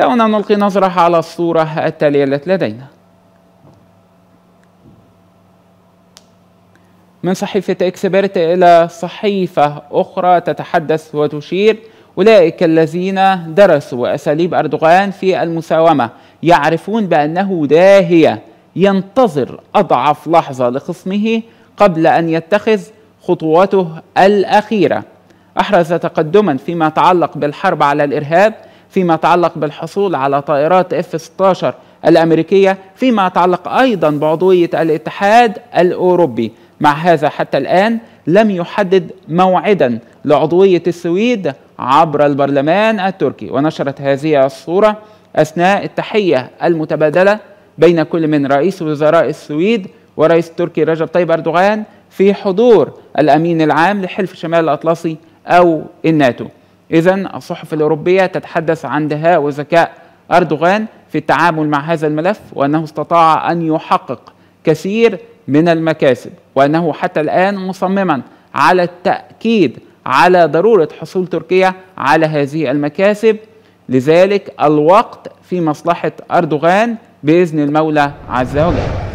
دعونا نلقي نظرة على الصورة التالية التي لدينا من صحيفة إكسبرت إلى صحيفة أخرى تتحدث وتشير أولئك الذين درسوا أساليب أردوغان في المساومة يعرفون بأنه داهية ينتظر أضعف لحظة لخصمه قبل أن يتخذ خطواته الأخيرة أحرز تقدما فيما يتعلق بالحرب على الإرهاب فيما يتعلق بالحصول على طائرات اف 16 الامريكيه فيما يتعلق ايضا بعضويه الاتحاد الاوروبي مع هذا حتى الان لم يحدد موعدا لعضويه السويد عبر البرلمان التركي ونشرت هذه الصوره اثناء التحيه المتبادله بين كل من رئيس وزراء السويد ورئيس التركي رجب طيب اردوغان في حضور الامين العام لحلف شمال الاطلسي او الناتو إذا الصحف الأوروبية تتحدث عن دهاء وذكاء أردوغان في التعامل مع هذا الملف وأنه استطاع أن يحقق كثير من المكاسب وأنه حتى الآن مصمما على التأكيد على ضرورة حصول تركيا على هذه المكاسب لذلك الوقت في مصلحة أردوغان بإذن المولى عز وجل